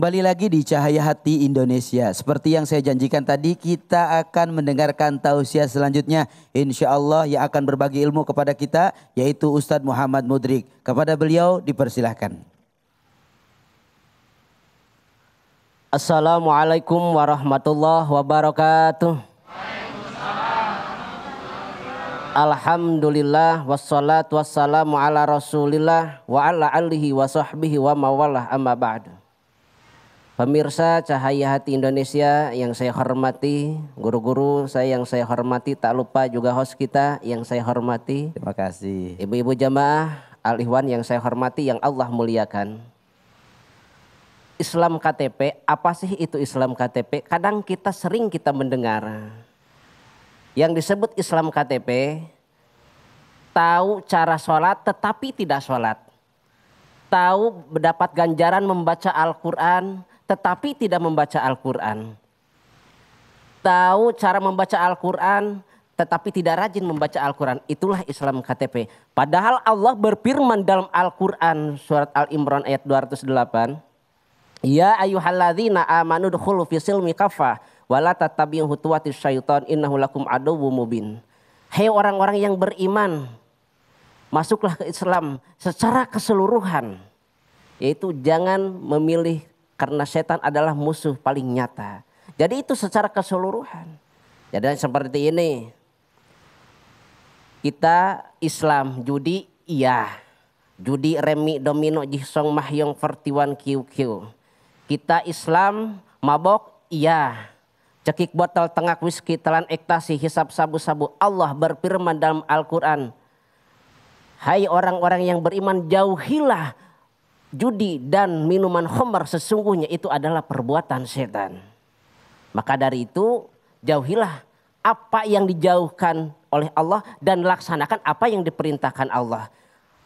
Kembali lagi di Cahaya Hati Indonesia. Seperti yang saya janjikan tadi, kita akan mendengarkan tausiah selanjutnya. Insya Allah yang akan berbagi ilmu kepada kita, yaitu Ustadz Muhammad Mudrik. Kepada beliau dipersilahkan. Assalamualaikum warahmatullahi wabarakatuh. Alhamdulillah wassalatu wassalamu ala rasulillah wa ala alihi wa sahbihi wa mawalah amma ba'du. Pemirsa Cahaya Hati Indonesia yang saya hormati, guru-guru saya yang saya hormati, tak lupa juga host kita yang saya hormati. Terima kasih. Ibu-ibu jamaah, alihwan Hwan yang saya hormati, yang Allah muliakan. Islam KTP, apa sih itu Islam KTP? Kadang kita sering kita mendengar. Yang disebut Islam KTP, tahu cara sholat tetapi tidak sholat. Tahu mendapat ganjaran membaca Al-Quran, tetapi tidak membaca Al-Quran. Tahu cara membaca Al-Quran, tetapi tidak rajin membaca Al-Quran. Itulah Islam KTP. Padahal Allah berfirman dalam Al-Quran surat Al-Imran ayat 208. Ya ayuhalladzina amanu dukhulu fi silmi kafah. Wala tatabi'u syaitan innahu lakum adawu mubin. Hei orang-orang yang beriman. Masuklah ke Islam secara keseluruhan. Yaitu jangan memilih karena setan adalah musuh paling nyata. Jadi itu secara keseluruhan. Jadi seperti ini. Kita Islam judi iya. Judi remi domino jisong mahyong vertiwan kiu kiu. Kita Islam mabok iya. Cekik botol tengah whisky telan ektasi hisap sabu-sabu. Allah berfirman dalam Al-Quran. Hai orang-orang yang beriman jauhilah judi dan minuman khamar sesungguhnya itu adalah perbuatan setan. Maka dari itu jauhilah apa yang dijauhkan oleh Allah dan laksanakan apa yang diperintahkan Allah.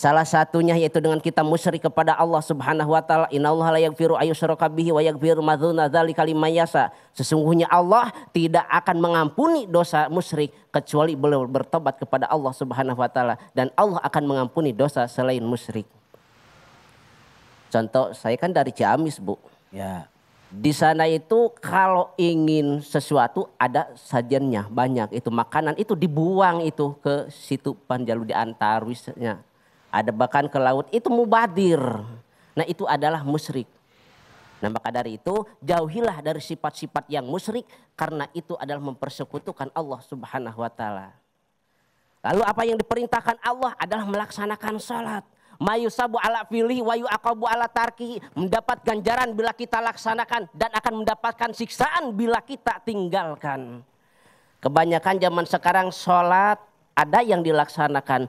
Salah satunya yaitu dengan kita musyri kepada Allah Subhanahu wa taala. Allah la yaghfiru ayyusyraka bihi wa yaghfiru ma dzuna dzalika liman yasha. Sesungguhnya Allah tidak akan mengampuni dosa musyrik kecuali beliau bertobat kepada Allah Subhanahu wa taala dan Allah akan mengampuni dosa selain musyrik. Contoh saya kan dari Ciamis bu. Ya. Di sana itu kalau ingin sesuatu ada sajiannya banyak itu makanan itu dibuang itu ke situ Panjalu di antarwisnya. Ada bahkan ke laut itu mubadir. Nah itu adalah musrik, Nah maka dari itu jauhilah dari sifat-sifat yang musrik karena itu adalah mempersekutukan Allah subhanahu wa ta'ala. Lalu apa yang diperintahkan Allah adalah melaksanakan salat mayu sabu ala fili wayu akabu ala tarki mendapat ganjaran bila kita laksanakan dan akan mendapatkan siksaan bila kita tinggalkan. Kebanyakan zaman sekarang sholat ada yang dilaksanakan,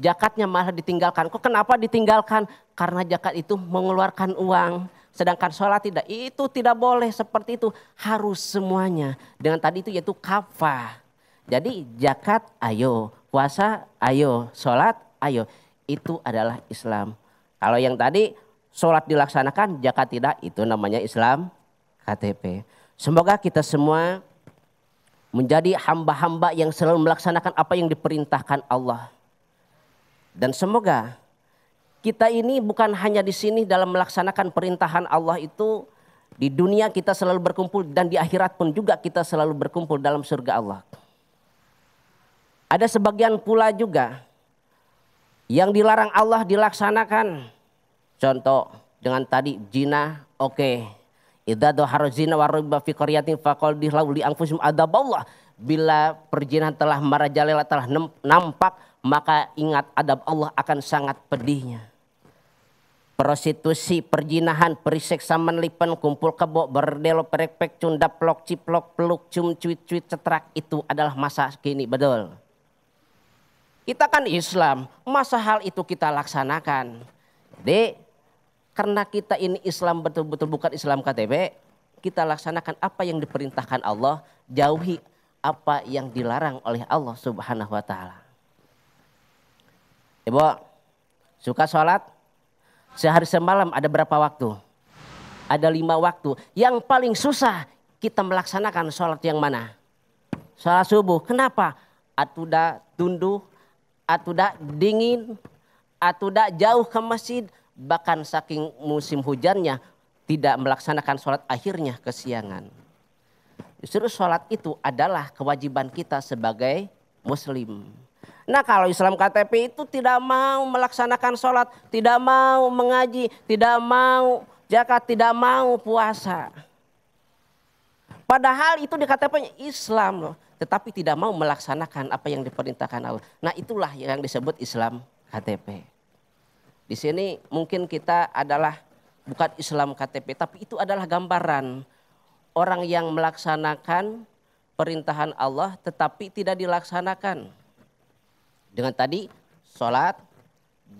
jakatnya malah ditinggalkan. Kok kenapa ditinggalkan? Karena jakat itu mengeluarkan uang, sedangkan sholat tidak. Itu tidak boleh seperti itu, harus semuanya. Dengan tadi itu yaitu kafah. Jadi jakat ayo, puasa ayo, sholat ayo itu adalah Islam. Kalau yang tadi sholat dilaksanakan, jaka tidak itu namanya Islam KTP. Semoga kita semua menjadi hamba-hamba yang selalu melaksanakan apa yang diperintahkan Allah. Dan semoga kita ini bukan hanya di sini dalam melaksanakan perintahan Allah itu di dunia kita selalu berkumpul dan di akhirat pun juga kita selalu berkumpul dalam surga Allah. Ada sebagian pula juga yang dilarang Allah dilaksanakan. Contoh dengan tadi jina, oke. Okay. dohar Bila perjinahan telah marajalela telah nampak maka ingat adab Allah akan sangat pedihnya. Prostitusi, perjinahan, sama menelipan, kumpul kebo, berdelo, perepek, cunda cundap, plok, ciplok, peluk, cum, cuit-cuit, cetrak. Itu adalah masa kini, betul. Kita kan Islam, masa hal itu kita laksanakan. Jadi karena kita ini Islam betul-betul bukan Islam KTP, kita laksanakan apa yang diperintahkan Allah, jauhi apa yang dilarang oleh Allah Subhanahu wa taala. Ibu, suka sholat? Sehari semalam ada berapa waktu? Ada lima waktu. Yang paling susah kita melaksanakan sholat yang mana? Sholat subuh. Kenapa? Atuda tunduh atau tidak dingin, atau tidak jauh ke masjid, bahkan saking musim hujannya tidak melaksanakan sholat akhirnya kesiangan. Justru sholat itu adalah kewajiban kita sebagai muslim. Nah kalau Islam KTP itu tidak mau melaksanakan sholat, tidak mau mengaji, tidak mau zakat, tidak mau puasa. Padahal itu di ktp Islam loh. Tetapi tidak mau melaksanakan apa yang diperintahkan Allah. Nah itulah yang disebut Islam KTP. Di sini mungkin kita adalah bukan Islam KTP. Tapi itu adalah gambaran orang yang melaksanakan perintahan Allah tetapi tidak dilaksanakan. Dengan tadi sholat,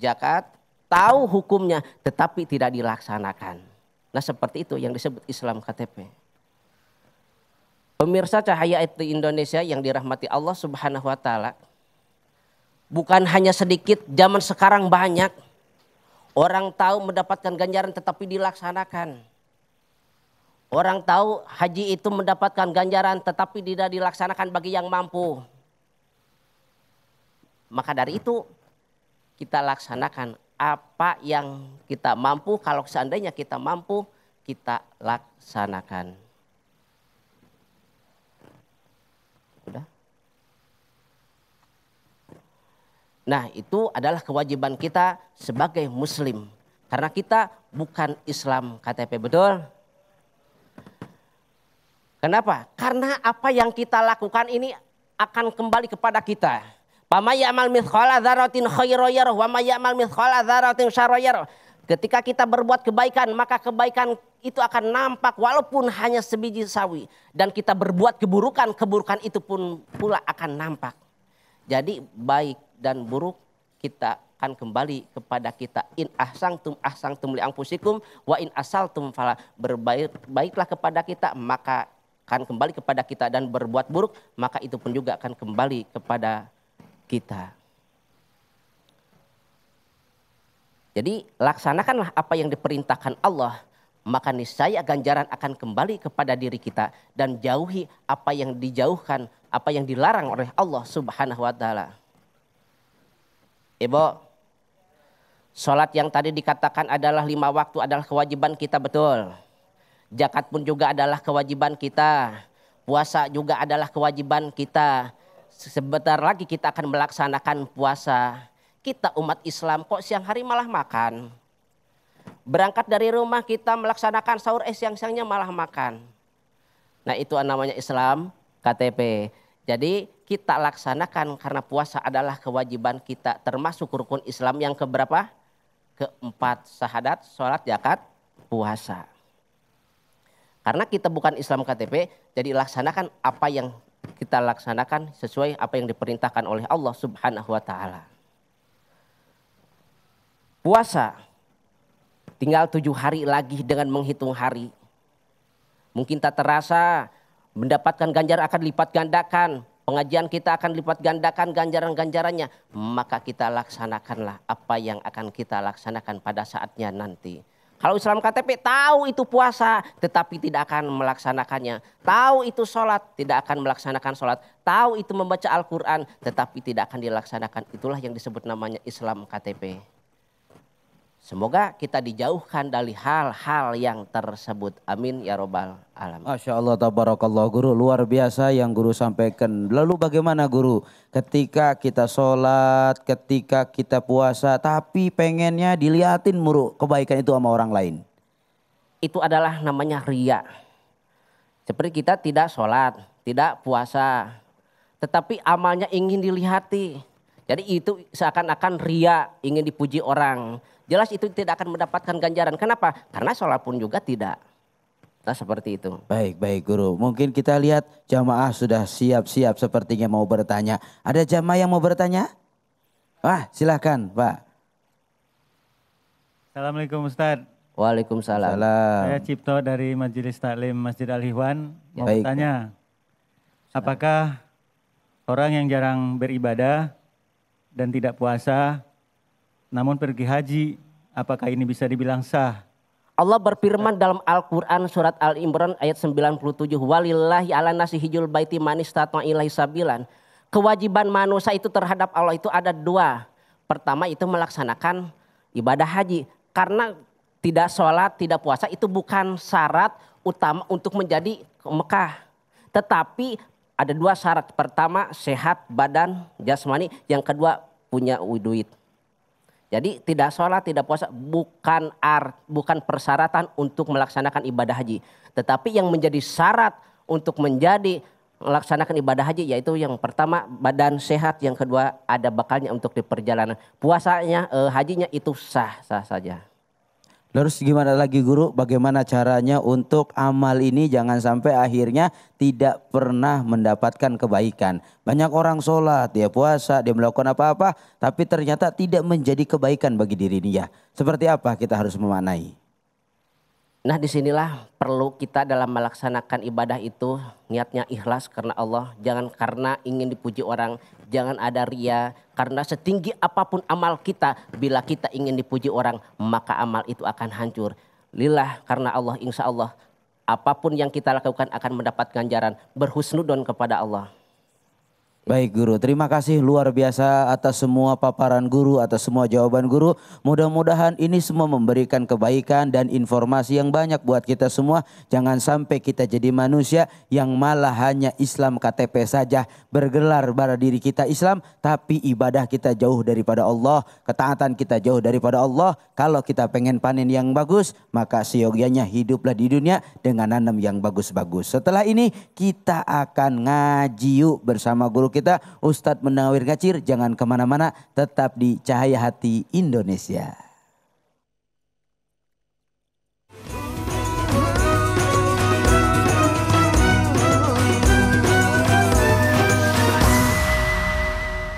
zakat, tahu hukumnya tetapi tidak dilaksanakan. Nah seperti itu yang disebut Islam KTP. Pemirsa Cahaya di Indonesia yang dirahmati Allah Subhanahu wa taala. Bukan hanya sedikit, zaman sekarang banyak orang tahu mendapatkan ganjaran tetapi dilaksanakan. Orang tahu haji itu mendapatkan ganjaran tetapi tidak dilaksanakan bagi yang mampu. Maka dari itu kita laksanakan apa yang kita mampu kalau seandainya kita mampu kita laksanakan. Nah itu adalah kewajiban kita sebagai muslim. Karena kita bukan Islam KTP, betul? Kenapa? Karena apa yang kita lakukan ini akan kembali kepada kita. Ketika kita berbuat kebaikan, maka kebaikan itu akan nampak walaupun hanya sebiji sawi. Dan kita berbuat keburukan, keburukan itu pun pula akan nampak. Jadi baik dan buruk kita akan kembali kepada kita in ahsang ahsang tum li angpusikum wa in tum fala berbaik baiklah kepada kita maka akan kembali kepada kita dan berbuat buruk maka itu pun juga akan kembali kepada kita. Jadi laksanakanlah apa yang diperintahkan Allah maka niscaya ganjaran akan kembali kepada diri kita dan jauhi apa yang dijauhkan, apa yang dilarang oleh Allah Subhanahu wa taala. Ibu, sholat yang tadi dikatakan adalah lima waktu adalah kewajiban kita betul. Jakat pun juga adalah kewajiban kita. Puasa juga adalah kewajiban kita. Sebentar lagi kita akan melaksanakan puasa. Kita umat Islam kok siang hari malah makan. Berangkat dari rumah kita melaksanakan sahur eh siang-siangnya malah makan. Nah itu namanya Islam KTP. Jadi kita laksanakan karena puasa adalah kewajiban kita termasuk rukun Islam yang keberapa? Keempat, syahadat, sholat, zakat, puasa. Karena kita bukan Islam KTP, jadi laksanakan apa yang kita laksanakan sesuai apa yang diperintahkan oleh Allah Subhanahu wa taala. Puasa tinggal tujuh hari lagi dengan menghitung hari. Mungkin tak terasa mendapatkan ganjar akan lipat gandakan. Pengajian kita akan lipat gandakan ganjaran-ganjarannya. Maka kita laksanakanlah apa yang akan kita laksanakan pada saatnya nanti. Kalau Islam KTP tahu itu puasa tetapi tidak akan melaksanakannya. Tahu itu sholat tidak akan melaksanakan sholat. Tahu itu membaca Al-Quran tetapi tidak akan dilaksanakan. Itulah yang disebut namanya Islam KTP. Semoga kita dijauhkan dari hal-hal yang tersebut. Amin ya robbal alamin. Masya Allah tabarakallah guru luar biasa yang guru sampaikan. Lalu bagaimana guru ketika kita sholat, ketika kita puasa tapi pengennya diliatin muru kebaikan itu sama orang lain? Itu adalah namanya ria. Seperti kita tidak sholat, tidak puasa. Tetapi amalnya ingin dilihati. Jadi itu seakan-akan ria ingin dipuji orang jelas itu tidak akan mendapatkan ganjaran. Kenapa? Karena sholat pun juga tidak. Nah, seperti itu. Baik, baik guru. Mungkin kita lihat jamaah sudah siap-siap sepertinya mau bertanya. Ada jamaah yang mau bertanya? Wah, silahkan Pak. Assalamualaikum Ustaz. Waalaikumsalam. Salam. Saya Cipto dari Majelis Taklim Masjid Al-Ikhwan. Ya, mau baik. bertanya, apakah orang yang jarang beribadah dan tidak puasa namun pergi haji, apakah ini bisa dibilang sah? Allah berfirman dalam Al-Quran surat Al-Imran ayat 97. Walillahi ala nasi hijul baiti manis ilahi sabilan. Kewajiban manusia itu terhadap Allah itu ada dua. Pertama itu melaksanakan ibadah haji. Karena tidak sholat, tidak puasa itu bukan syarat utama untuk menjadi ke Mekah. Tetapi ada dua syarat. Pertama sehat badan jasmani. Yang kedua punya duit. Jadi tidak sholat, tidak puasa bukan art, bukan persyaratan untuk melaksanakan ibadah haji. Tetapi yang menjadi syarat untuk menjadi melaksanakan ibadah haji yaitu yang pertama badan sehat, yang kedua ada bakalnya untuk di perjalanan. Puasanya, eh, hajinya itu sah-sah saja. Lalu gimana lagi guru, bagaimana caranya untuk amal ini jangan sampai akhirnya tidak pernah mendapatkan kebaikan. Banyak orang sholat, dia puasa, dia melakukan apa-apa, tapi ternyata tidak menjadi kebaikan bagi diri dia. Ya. Seperti apa kita harus memaknai? Nah disinilah perlu kita dalam melaksanakan ibadah itu niatnya ikhlas karena Allah. Jangan karena ingin dipuji orang, jangan ada ria. Karena setinggi apapun amal kita, bila kita ingin dipuji orang, maka amal itu akan hancur. Lillah karena Allah insya Allah apapun yang kita lakukan akan mendapat ganjaran. Berhusnudon kepada Allah. Baik guru, terima kasih luar biasa atas semua paparan guru, atas semua jawaban guru. Mudah-mudahan ini semua memberikan kebaikan dan informasi yang banyak buat kita semua. Jangan sampai kita jadi manusia yang malah hanya Islam KTP saja bergelar pada diri kita Islam, tapi ibadah kita jauh daripada Allah, ketaatan kita jauh daripada Allah. Kalau kita pengen panen yang bagus, maka seyogianya hiduplah di dunia dengan nanam yang bagus-bagus. Setelah ini kita akan ngaji yuk bersama guru kita Ustadz Menawir Gacir. Jangan kemana-mana, tetap di Cahaya Hati Indonesia.